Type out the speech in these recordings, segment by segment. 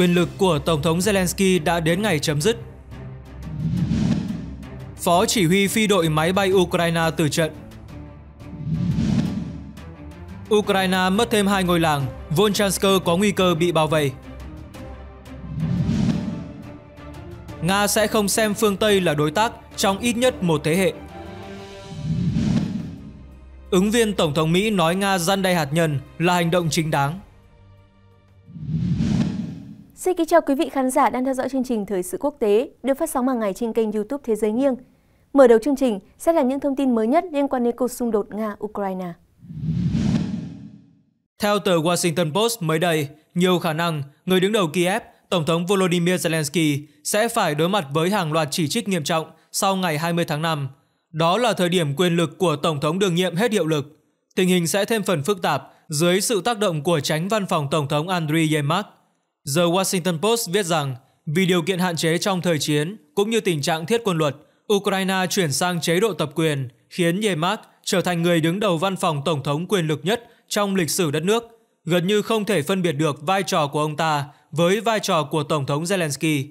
quyền lực của Tổng thống Zelensky đã đến ngày chấm dứt. Phó chỉ huy phi đội máy bay Ukraine từ trận Ukraine mất thêm hai ngôi làng, Volchansk có nguy cơ bị bao vây. Nga sẽ không xem phương Tây là đối tác trong ít nhất một thế hệ. Ứng viên Tổng thống Mỹ nói Nga gian đe hạt nhân là hành động chính đáng. Xin kính chào quý vị khán giả đang theo dõi chương trình Thời sự quốc tế được phát sóng hàng ngày trên kênh YouTube Thế giới nghiêng. Mở đầu chương trình sẽ là những thông tin mới nhất liên quan đến cuộc xung đột Nga-Ukraine. Theo tờ Washington Post mới đây, nhiều khả năng người đứng đầu Kiev, Tổng thống Volodymyr Zelensky sẽ phải đối mặt với hàng loạt chỉ trích nghiêm trọng sau ngày 20 tháng 5. Đó là thời điểm quyền lực của Tổng thống đương nhiệm hết hiệu lực. Tình hình sẽ thêm phần phức tạp dưới sự tác động của tránh văn phòng Tổng thống Andriy Yemak – The Washington Post viết rằng vì điều kiện hạn chế trong thời chiến cũng như tình trạng thiết quân luật, Ukraine chuyển sang chế độ tập quyền khiến Yemak trở thành người đứng đầu văn phòng tổng thống quyền lực nhất trong lịch sử đất nước, gần như không thể phân biệt được vai trò của ông ta với vai trò của Tổng thống Zelensky.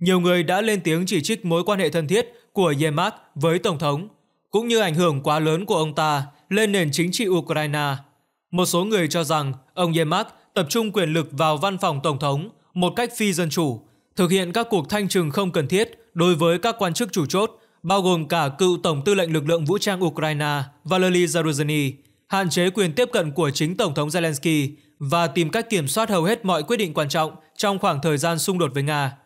Nhiều người đã lên tiếng chỉ trích mối quan hệ thân thiết của Yemak với Tổng thống, cũng như ảnh hưởng quá lớn của ông ta lên nền chính trị Ukraine – một số người cho rằng ông Yemak tập trung quyền lực vào văn phòng Tổng thống một cách phi dân chủ, thực hiện các cuộc thanh trừng không cần thiết đối với các quan chức chủ chốt, bao gồm cả cựu Tổng tư lệnh lực lượng vũ trang Ukraine Valery Zaruzhny, hạn chế quyền tiếp cận của chính Tổng thống Zelensky và tìm cách kiểm soát hầu hết mọi quyết định quan trọng trong khoảng thời gian xung đột với Nga.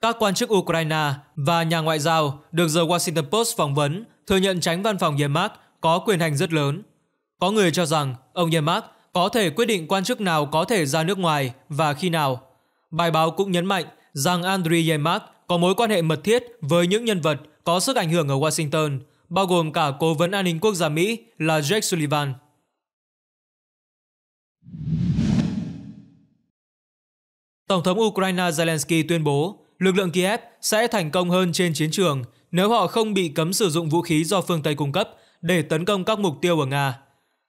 Các quan chức Ukraine và nhà ngoại giao được The Washington Post phỏng vấn thừa nhận tránh văn phòng Yemak có quyền hành rất lớn có người cho rằng ông Yemak có thể quyết định quan chức nào có thể ra nước ngoài và khi nào. Bài báo cũng nhấn mạnh rằng Andriy Yemak có mối quan hệ mật thiết với những nhân vật có sức ảnh hưởng ở Washington, bao gồm cả Cố vấn An ninh Quốc gia Mỹ là Jake Sullivan. Tổng thống Ukraine Zelensky tuyên bố lực lượng Kiev sẽ thành công hơn trên chiến trường nếu họ không bị cấm sử dụng vũ khí do phương Tây cung cấp để tấn công các mục tiêu ở Nga.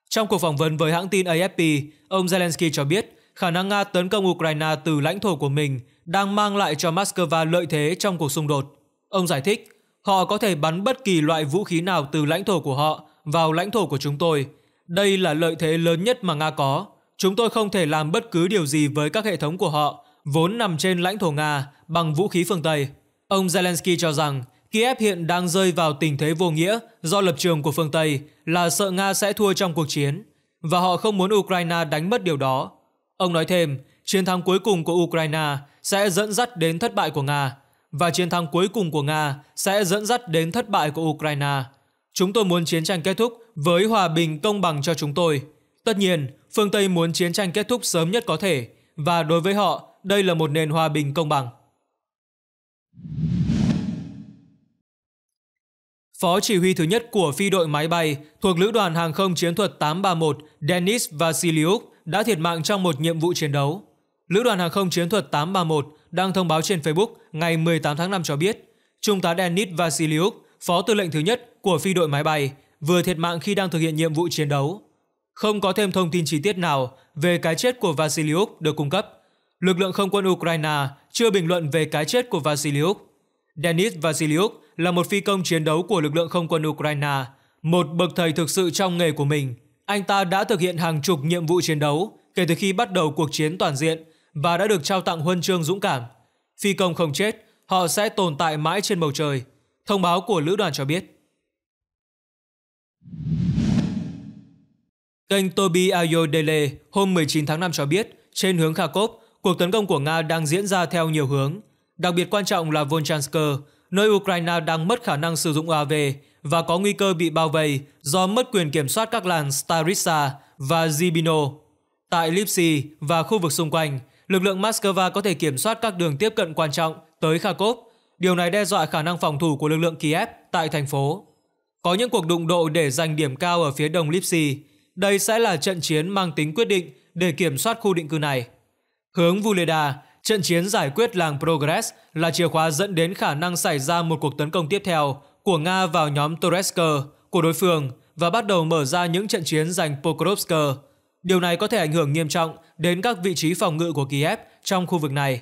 Trong cuộc phỏng vấn với hãng tin AFP, ông Zelensky cho biết khả năng Nga tấn công Ukraine từ lãnh thổ của mình đang mang lại cho Moscow lợi thế trong cuộc xung đột. Ông giải thích, họ có thể bắn bất kỳ loại vũ khí nào từ lãnh thổ của họ vào lãnh thổ của chúng tôi. Đây là lợi thế lớn nhất mà Nga có. Chúng tôi không thể làm bất cứ điều gì với các hệ thống của họ vốn nằm trên lãnh thổ Nga bằng vũ khí phương Tây. Ông Zelensky cho rằng Kiev hiện đang rơi vào tình thế vô nghĩa do lập trường của phương Tây là sợ Nga sẽ thua trong cuộc chiến và họ không muốn Ukraine đánh mất điều đó. Ông nói thêm, chiến thắng cuối cùng của Ukraine sẽ dẫn dắt đến thất bại của Nga và chiến thắng cuối cùng của Nga sẽ dẫn dắt đến thất bại của Ukraine. Chúng tôi muốn chiến tranh kết thúc với hòa bình công bằng cho chúng tôi. Tất nhiên, phương Tây muốn chiến tranh kết thúc sớm nhất có thể và đối với họ, đây là một nền hòa bình công bằng. Phó chỉ huy thứ nhất của phi đội máy bay thuộc Lữ đoàn Hàng không Chiến thuật 831 Denis Vasiliuk đã thiệt mạng trong một nhiệm vụ chiến đấu. Lữ đoàn Hàng không Chiến thuật 831 đang thông báo trên Facebook ngày 18 tháng 5 cho biết, Trung tá Denis Vasiliuk, phó tư lệnh thứ nhất của phi đội máy bay, vừa thiệt mạng khi đang thực hiện nhiệm vụ chiến đấu. Không có thêm thông tin chi tiết nào về cái chết của Vasiliuk được cung cấp. Lực lượng không quân Ukraine chưa bình luận về cái chết của Vasiliuk. Denis Vasiliuk là một phi công chiến đấu của lực lượng không quân Ukraine, một bậc thầy thực sự trong nghề của mình. Anh ta đã thực hiện hàng chục nhiệm vụ chiến đấu kể từ khi bắt đầu cuộc chiến toàn diện và đã được trao tặng huân chương dũng cảm. Phi công không chết, họ sẽ tồn tại mãi trên bầu trời, thông báo của lữ đoàn cho biết. Kênh Tobi Ayodele hôm 19 tháng 5 cho biết, trên hướng Kharkov, cuộc tấn công của Nga đang diễn ra theo nhiều hướng – Đặc biệt quan trọng là Volchansk, nơi Ukraine đang mất khả năng sử dụng UAV và có nguy cơ bị bao vây do mất quyền kiểm soát các làng Staritsa và Zibino. Tại Lipsy và khu vực xung quanh, lực lượng Moscow có thể kiểm soát các đường tiếp cận quan trọng tới Kharkov. Điều này đe dọa khả năng phòng thủ của lực lượng Kiev tại thành phố. Có những cuộc đụng độ để giành điểm cao ở phía đông Lipsy. Đây sẽ là trận chiến mang tính quyết định để kiểm soát khu định cư này. Hướng Vuleda Trận chiến giải quyết làng Progress là chìa khóa dẫn đến khả năng xảy ra một cuộc tấn công tiếp theo của Nga vào nhóm Toretsk của đối phương và bắt đầu mở ra những trận chiến giành Pokrovsk. Điều này có thể ảnh hưởng nghiêm trọng đến các vị trí phòng ngự của Kiev trong khu vực này.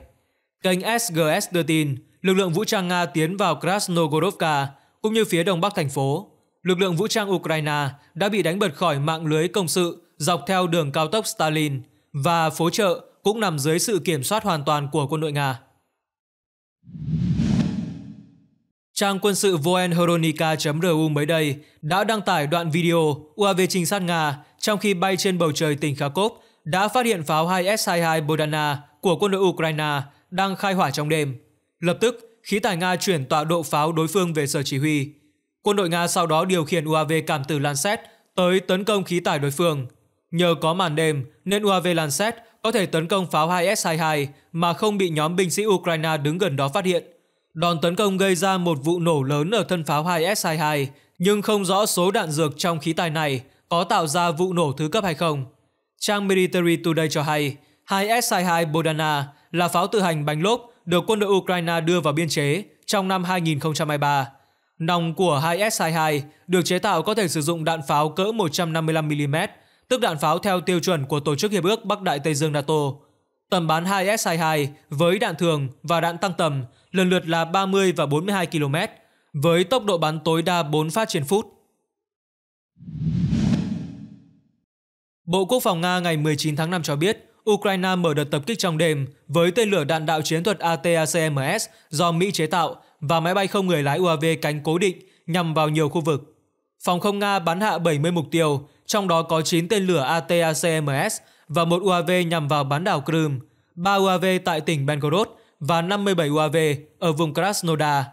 Kênh SGS đưa tin, lực lượng vũ trang Nga tiến vào Krasnogorovka cũng như phía đông bắc thành phố. Lực lượng vũ trang Ukraine đã bị đánh bật khỏi mạng lưới công sự dọc theo đường cao tốc Stalin và phố chợ cũng nằm dưới sự kiểm soát hoàn toàn của quân đội Nga. Trang quân sự voenhronica.ru mới đây đã đăng tải đoạn video UAV trinh sát Nga trong khi bay trên bầu trời tỉnh Kharkov đã phát hiện pháo 2S-22 Bodana của quân đội Ukraine đang khai hỏa trong đêm. Lập tức, khí tài Nga chuyển tọa độ pháo đối phương về sở chỉ huy. Quân đội Nga sau đó điều khiển UAV cảm tử Lancet tới tấn công khí tài đối phương. Nhờ có màn đêm nên UAV Lancet có thể tấn công pháo 2S-22 mà không bị nhóm binh sĩ Ukraine đứng gần đó phát hiện. Đòn tấn công gây ra một vụ nổ lớn ở thân pháo 2S-22, nhưng không rõ số đạn dược trong khí tài này có tạo ra vụ nổ thứ cấp hay không. Trang Military Today cho hay, 2S-22 Bodana là pháo tự hành bánh lốp được quân đội Ukraine đưa vào biên chế trong năm 2023. Nòng của 2S-22 được chế tạo có thể sử dụng đạn pháo cỡ 155mm tức đạn pháo theo tiêu chuẩn của Tổ chức Hiệp ước Bắc Đại Tây Dương NATO. Tầm bắn 2S-22 với đạn thường và đạn tăng tầm lần lượt là 30 và 42 km, với tốc độ bắn tối đa 4 phát trên phút. Bộ Quốc phòng Nga ngày 19 tháng 5 cho biết, Ukraine mở đợt tập kích trong đêm với tên lửa đạn đạo chiến thuật ATACMS do Mỹ chế tạo và máy bay không người lái UAV cánh cố định nhằm vào nhiều khu vực. Phòng không Nga bắn hạ 70 mục tiêu, trong đó có 9 tên lửa ATACMS và một UAV nhằm vào bán đảo Crimea, 3 UAV tại tỉnh Belgorod và 57 UAV ở vùng Krasnodar.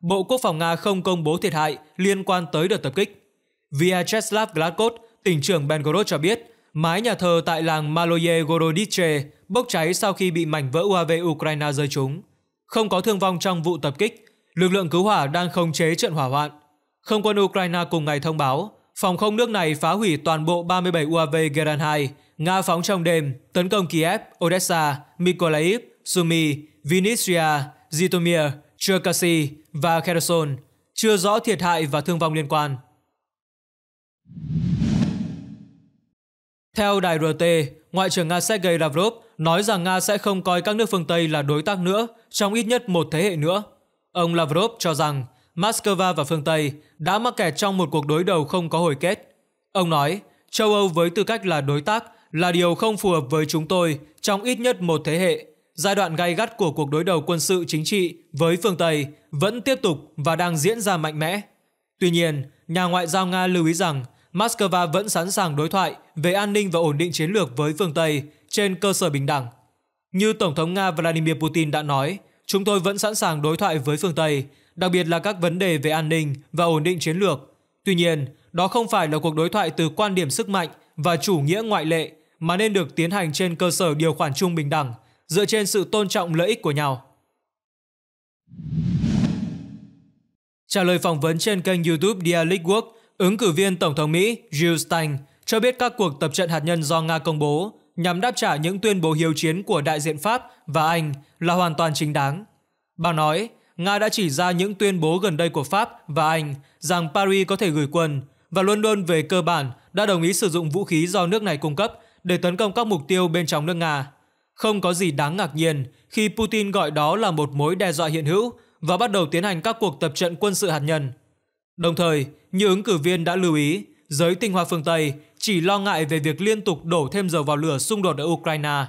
Bộ Quốc phòng Nga không công bố thiệt hại liên quan tới đợt tập kích. Vyacheslav Gladkov, tỉnh trưởng Belgorod cho biết, mái nhà thờ tại làng Maloye Gorodice bốc cháy sau khi bị mảnh vỡ UAV Ukraine rơi trúng. Không có thương vong trong vụ tập kích, lực lượng cứu hỏa đang khống chế trận hỏa hoạn không quân Ukraine cùng ngày thông báo phòng không nước này phá hủy toàn bộ 37 UAV Geran 2, Nga phóng trong đêm, tấn công Kiev, Odessa, Mykolaiv, Sumy, Vinnytsia, Zhytomyr, Cherkasy và Kherson, chưa rõ thiệt hại và thương vong liên quan. Theo đài RT, Ngoại trưởng Nga Sergei Lavrov nói rằng Nga sẽ không coi các nước phương Tây là đối tác nữa trong ít nhất một thế hệ nữa. Ông Lavrov cho rằng Moscow và phương Tây đã mắc kẹt trong một cuộc đối đầu không có hồi kết. Ông nói, châu Âu với tư cách là đối tác là điều không phù hợp với chúng tôi trong ít nhất một thế hệ. Giai đoạn gay gắt của cuộc đối đầu quân sự chính trị với phương Tây vẫn tiếp tục và đang diễn ra mạnh mẽ. Tuy nhiên, nhà ngoại giao Nga lưu ý rằng Moscow vẫn sẵn sàng đối thoại về an ninh và ổn định chiến lược với phương Tây trên cơ sở bình đẳng. Như Tổng thống Nga Vladimir Putin đã nói, chúng tôi vẫn sẵn sàng đối thoại với phương Tây đặc biệt là các vấn đề về an ninh và ổn định chiến lược. Tuy nhiên, đó không phải là cuộc đối thoại từ quan điểm sức mạnh và chủ nghĩa ngoại lệ mà nên được tiến hành trên cơ sở điều khoản chung bình đẳng, dựa trên sự tôn trọng lợi ích của nhau. Trả lời phỏng vấn trên kênh YouTube Dialect Work, ứng cử viên Tổng thống Mỹ Jill Stein cho biết các cuộc tập trận hạt nhân do Nga công bố nhằm đáp trả những tuyên bố hiếu chiến của đại diện Pháp và Anh là hoàn toàn chính đáng. Bà nói, Nga đã chỉ ra những tuyên bố gần đây của Pháp và Anh rằng Paris có thể gửi quân và London về cơ bản đã đồng ý sử dụng vũ khí do nước này cung cấp để tấn công các mục tiêu bên trong nước Nga. Không có gì đáng ngạc nhiên khi Putin gọi đó là một mối đe dọa hiện hữu và bắt đầu tiến hành các cuộc tập trận quân sự hạt nhân. Đồng thời, như ứng cử viên đã lưu ý, giới tinh hoa phương Tây chỉ lo ngại về việc liên tục đổ thêm dầu vào lửa xung đột ở Ukraine.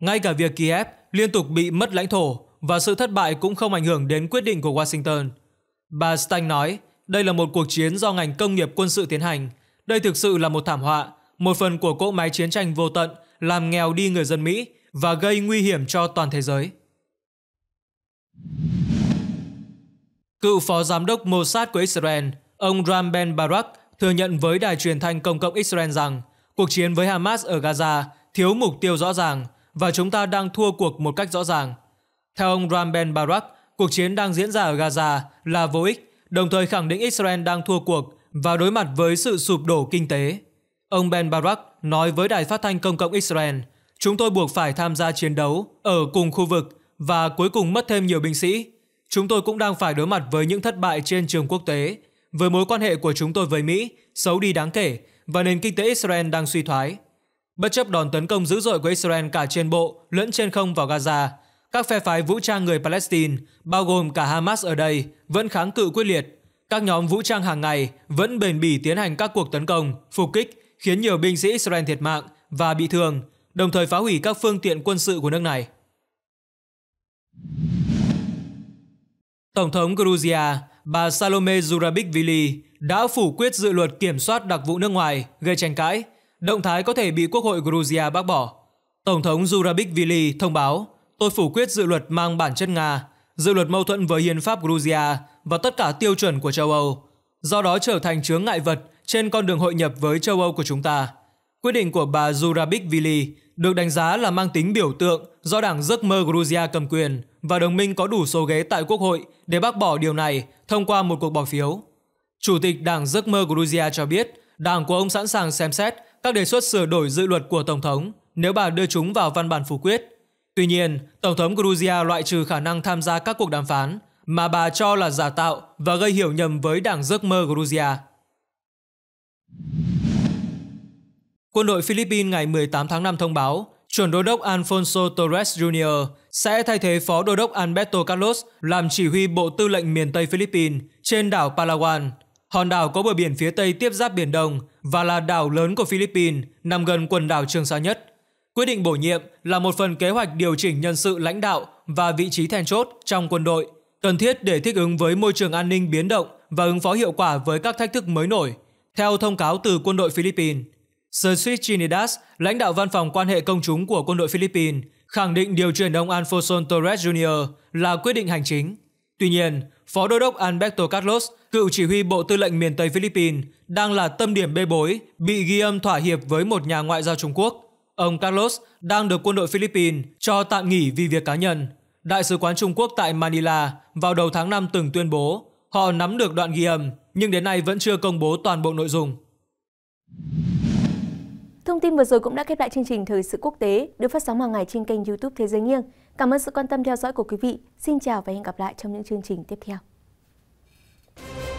Ngay cả việc Kiev liên tục bị mất lãnh thổ và sự thất bại cũng không ảnh hưởng đến quyết định của Washington. Bà Stein nói, đây là một cuộc chiến do ngành công nghiệp quân sự tiến hành. Đây thực sự là một thảm họa, một phần của cỗ máy chiến tranh vô tận làm nghèo đi người dân Mỹ và gây nguy hiểm cho toàn thế giới. Cựu phó giám đốc Mossad của Israel, ông Ram Ben Barak thừa nhận với đài truyền thanh công cộng Israel rằng cuộc chiến với Hamas ở Gaza thiếu mục tiêu rõ ràng và chúng ta đang thua cuộc một cách rõ ràng. Theo ông Ram Ben Barak, cuộc chiến đang diễn ra ở Gaza là vô ích, đồng thời khẳng định Israel đang thua cuộc và đối mặt với sự sụp đổ kinh tế. Ông Ben Barak nói với đài phát thanh công cộng Israel, chúng tôi buộc phải tham gia chiến đấu ở cùng khu vực và cuối cùng mất thêm nhiều binh sĩ. Chúng tôi cũng đang phải đối mặt với những thất bại trên trường quốc tế, với mối quan hệ của chúng tôi với Mỹ xấu đi đáng kể và nền kinh tế Israel đang suy thoái. Bất chấp đòn tấn công dữ dội của Israel cả trên bộ lẫn trên không vào Gaza, các phe phái vũ trang người Palestine, bao gồm cả Hamas ở đây, vẫn kháng cự quyết liệt. Các nhóm vũ trang hàng ngày vẫn bền bỉ tiến hành các cuộc tấn công, phục kích, khiến nhiều binh sĩ Israel thiệt mạng và bị thương, đồng thời phá hủy các phương tiện quân sự của nước này. Tổng thống Georgia, bà Salome Zurabichvili đã phủ quyết dự luật kiểm soát đặc vụ nước ngoài gây tranh cãi, động thái có thể bị Quốc hội Georgia bác bỏ. Tổng thống Zurabichvili thông báo Tôi phủ quyết dự luật mang bản chất Nga, dự luật mâu thuẫn với hiến pháp Georgia và tất cả tiêu chuẩn của châu Âu, do đó trở thành chướng ngại vật trên con đường hội nhập với châu Âu của chúng ta. Quyết định của bà Zurabikvili được đánh giá là mang tính biểu tượng do đảng giấc mơ Georgia cầm quyền và đồng minh có đủ số ghế tại Quốc hội để bác bỏ điều này thông qua một cuộc bỏ phiếu. Chủ tịch đảng giấc mơ Georgia cho biết đảng của ông sẵn sàng xem xét các đề xuất sửa đổi dự luật của Tổng thống nếu bà đưa chúng vào văn bản phủ quyết – Tuy nhiên, Tổng thống Georgia loại trừ khả năng tham gia các cuộc đàm phán mà bà cho là giả tạo và gây hiểu nhầm với đảng giấc mơ Georgia. Quân đội Philippines ngày 18 tháng 5 thông báo chuẩn đô đốc Alfonso Torres Jr. sẽ thay thế phó đô đốc Alberto Carlos làm chỉ huy Bộ Tư lệnh miền Tây Philippines trên đảo Palawan. Hòn đảo có bờ biển phía Tây tiếp giáp Biển Đông và là đảo lớn của Philippines, nằm gần quần đảo Trường Sa nhất. Quyết định bổ nhiệm là một phần kế hoạch điều chỉnh nhân sự lãnh đạo và vị trí then chốt trong quân đội, cần thiết để thích ứng với môi trường an ninh biến động và ứng phó hiệu quả với các thách thức mới nổi. Theo thông cáo từ quân đội Philippines, Sergio Chinidas, lãnh đạo văn phòng quan hệ công chúng của quân đội Philippines, khẳng định điều chuyển ông Alfonso Torres Jr. là quyết định hành chính. Tuy nhiên, Phó Đô đốc Alberto Carlos, cựu chỉ huy Bộ Tư lệnh miền Tây Philippines, đang là tâm điểm bê bối, bị ghi âm thỏa hiệp với một nhà ngoại giao Trung Quốc. Ông Carlos đang được quân đội Philippines cho tạm nghỉ vì việc cá nhân. Đại sứ quán Trung Quốc tại Manila vào đầu tháng 5 từng tuyên bố họ nắm được đoạn ghi âm nhưng đến nay vẫn chưa công bố toàn bộ nội dung. Thông tin vừa rồi cũng đã khép lại chương trình Thời sự quốc tế được phát sóng hàng ngày trên kênh youtube Thế giới nghiêng. Cảm ơn sự quan tâm theo dõi của quý vị. Xin chào và hẹn gặp lại trong những chương trình tiếp theo.